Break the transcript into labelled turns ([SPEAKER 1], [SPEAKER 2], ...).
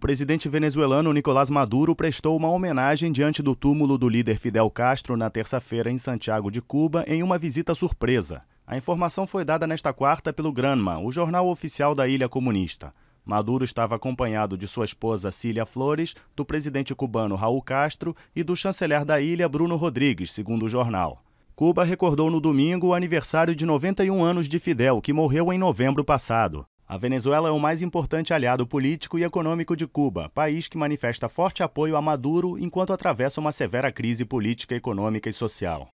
[SPEAKER 1] o presidente venezuelano Nicolás Maduro prestou uma homenagem diante do túmulo do líder Fidel Castro na terça-feira em Santiago de Cuba em uma visita surpresa. A informação foi dada nesta quarta pelo Granma, o jornal oficial da Ilha Comunista. Maduro estava acompanhado de sua esposa Cília Flores, do presidente cubano Raul Castro e do chanceler da ilha Bruno Rodrigues, segundo o jornal. Cuba recordou no domingo o aniversário de 91 anos de Fidel, que morreu em novembro passado. A Venezuela é o mais importante aliado político e econômico de Cuba, país que manifesta forte apoio a Maduro enquanto atravessa uma severa crise política, econômica e social.